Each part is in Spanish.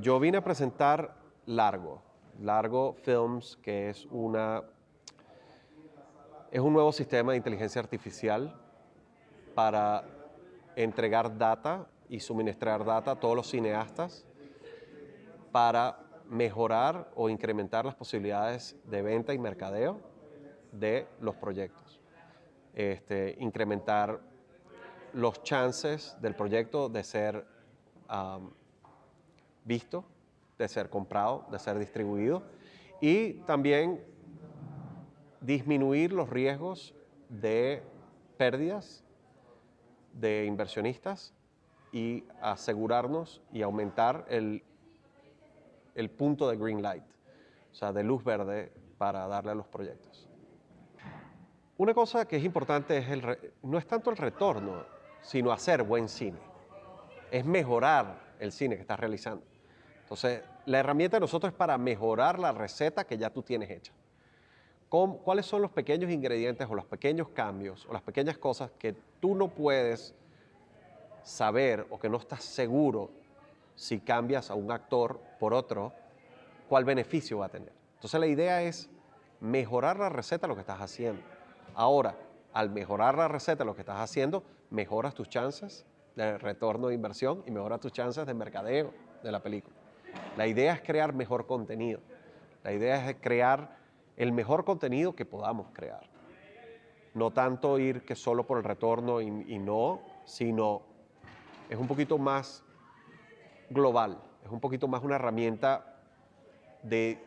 Yo vine a presentar Largo, Largo Films, que es una es un nuevo sistema de inteligencia artificial para entregar data y suministrar data a todos los cineastas para mejorar o incrementar las posibilidades de venta y mercadeo de los proyectos. Este, incrementar los chances del proyecto de ser um, visto, de ser comprado, de ser distribuido y también disminuir los riesgos de pérdidas de inversionistas y asegurarnos y aumentar el, el punto de green light, o sea, de luz verde para darle a los proyectos. Una cosa que es importante es no es tanto el retorno, sino hacer buen cine. Es mejorar el cine que estás realizando. Entonces, la herramienta de nosotros es para mejorar la receta que ya tú tienes hecha. ¿Cuáles son los pequeños ingredientes o los pequeños cambios o las pequeñas cosas que tú no puedes saber o que no estás seguro si cambias a un actor por otro, cuál beneficio va a tener? Entonces, la idea es mejorar la receta lo que estás haciendo. Ahora, al mejorar la receta lo que estás haciendo, mejoras tus chances de retorno de inversión y mejoras tus chances de mercadeo de la película. La idea es crear mejor contenido. La idea es crear el mejor contenido que podamos crear. No tanto ir que solo por el retorno y, no, sino es un poquito más global, es un poquito más una herramienta de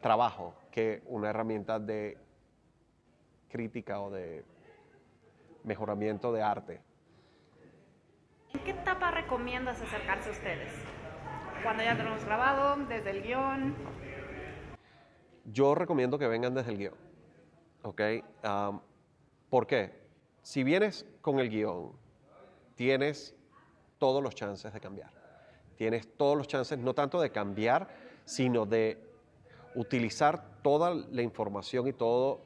trabajo que una herramienta de crítica o de mejoramiento de arte. ¿En qué etapa recomiendas acercarse a ustedes? cuando ya tenemos grabado, desde el guión. Yo recomiendo que vengan desde el guión, ¿ok? ¿Por qué? Si vienes con el guión, tienes todos los chances de cambiar. Tienes todos los chances, no tanto de cambiar, sino de utilizar toda la información y todo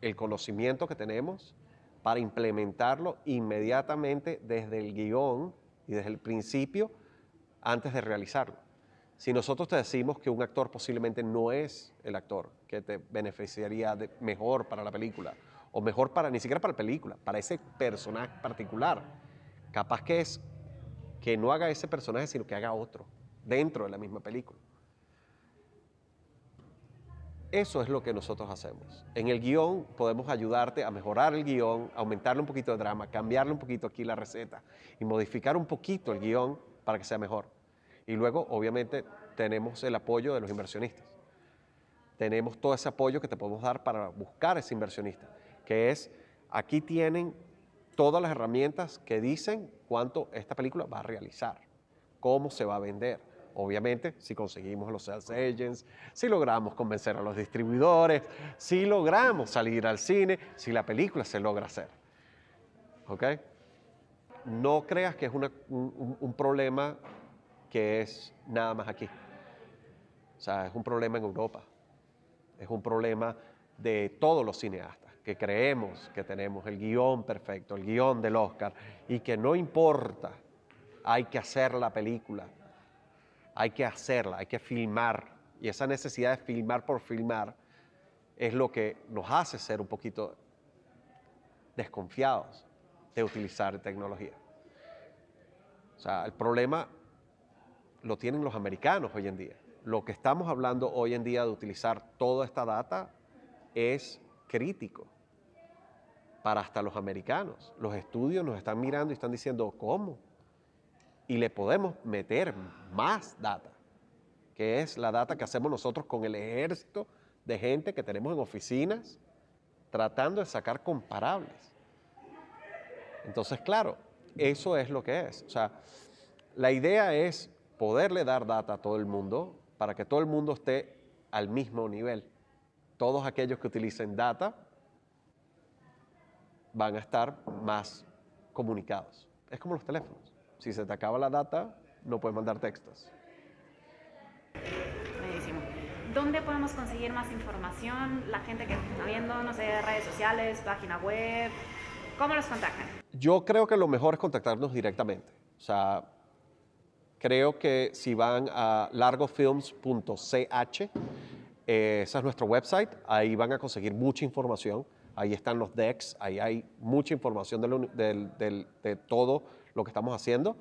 el conocimiento que tenemos para implementarlo inmediatamente desde el guión y desde el principio antes de realizarlo. Si nosotros te decimos que un actor posiblemente no es el actor que te beneficiaría mejor para la película, o mejor para, ni siquiera para la película, para ese personaje particular, capaz que es que no haga ese personaje, sino que haga otro dentro de la misma película. Eso es lo que nosotros hacemos. En el guión podemos ayudarte a mejorar el guión, aumentarle un poquito de drama, cambiarle un poquito aquí la receta y modificar un poquito el guión para que sea mejor. Y luego, obviamente, tenemos el apoyo de los inversionistas. Tenemos todo ese apoyo que te podemos dar para buscar ese inversionista, que es, aquí tienen todas las herramientas que dicen cuánto esta película va a realizar, cómo se va a vender. Obviamente, si conseguimos los sales agents, si logramos convencer a los distribuidores, si logramos salir al cine, si la película se logra hacer. ¿Ok? No creas que es un problema que es nada más aquí. O sea, es un problema en Europa, es un problema de todos los cineastas que creemos que tenemos el guión perfecto, el guión del Oscar, y que no importa, hay que hacer la película, hay que hacerla, hay que filmar, y esa necesidad de filmar por filmar es lo que nos hace ser un poquito desconfiados de utilizar tecnología. O sea, el problema lo tienen los americanos hoy en día. Lo que estamos hablando hoy en día de utilizar toda esta data es crítico para hasta los americanos. Los estudios nos están mirando y están diciendo, ¿cómo? Y le podemos meter más data, que es la data que hacemos nosotros con el ejército de gente que tenemos en oficinas, tratando de sacar comparables. Entonces, claro, eso es lo que es. O sea, la idea es poderle dar data a todo el mundo para que todo el mundo esté al mismo nivel. Todos aquellos que utilicen data van a estar más comunicados. Es como los teléfonos. Si se te acaba la data, no puedes mandar textos. Buenísimo. ¿Dónde podemos conseguir más información? La gente que está viendo, no sé, redes sociales, página web, ¿cómo los contactan? Yo creo que lo mejor es contactarnos directamente. O sea, Creo que si van a largofilms.ch, eh, ese es nuestro website, ahí van a conseguir mucha información. Ahí están los decks, ahí hay mucha información de, todo lo que estamos haciendo.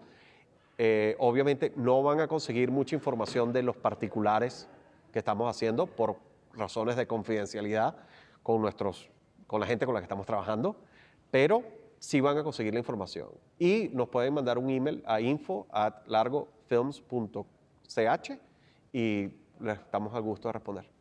Eh, obviamente no van a conseguir mucha información de los particulares que estamos haciendo por razones de confidencialidad con, nuestros, con la gente con la que estamos trabajando, pero si van a conseguir la información. Y nos pueden mandar un email a info at largofilms.ch y les estamos a gusto de responder.